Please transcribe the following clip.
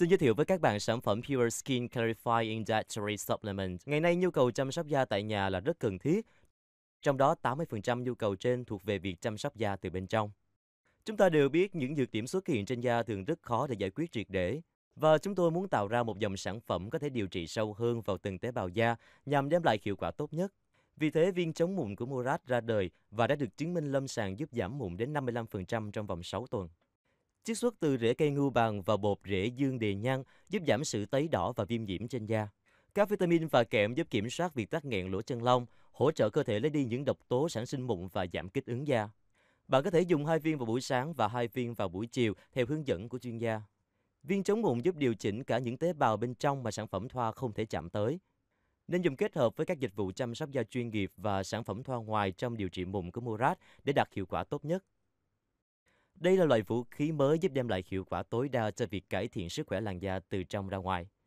Xin giới thiệu với các bạn sản phẩm Pure Skin Clarifying Dietary Supplement. Ngày nay nhu cầu chăm sóc da tại nhà là rất cần thiết, trong đó 80% nhu cầu trên thuộc về việc chăm sóc da từ bên trong. Chúng ta đều biết những nhược điểm xuất hiện trên da thường rất khó để giải quyết triệt để, và chúng tôi muốn tạo ra một dòng sản phẩm có thể điều trị sâu hơn vào từng tế bào da nhằm đem lại hiệu quả tốt nhất. Vì thế, viên chống mụn của Murad ra đời và đã được chứng minh lâm sàng giúp giảm mụn đến 55% trong vòng 6 tuần. Chiết xuất từ rễ cây ngưu bàn và bột rễ dương đề nhăn giúp giảm sự tấy đỏ và viêm nhiễm trên da. Các vitamin và kẽm giúp kiểm soát việc tắc nghẹn lỗ chân lông, hỗ trợ cơ thể lấy đi những độc tố sản sinh mụn và giảm kích ứng da. Bạn có thể dùng hai viên vào buổi sáng và hai viên vào buổi chiều theo hướng dẫn của chuyên gia. Viên chống mụn giúp điều chỉnh cả những tế bào bên trong mà sản phẩm thoa không thể chạm tới. Nên dùng kết hợp với các dịch vụ chăm sóc da chuyên nghiệp và sản phẩm thoa ngoài trong điều trị mụn của Murad để đạt hiệu quả tốt nhất. Đây là loại vũ khí mới giúp đem lại hiệu quả tối đa cho việc cải thiện sức khỏe làn da từ trong ra ngoài.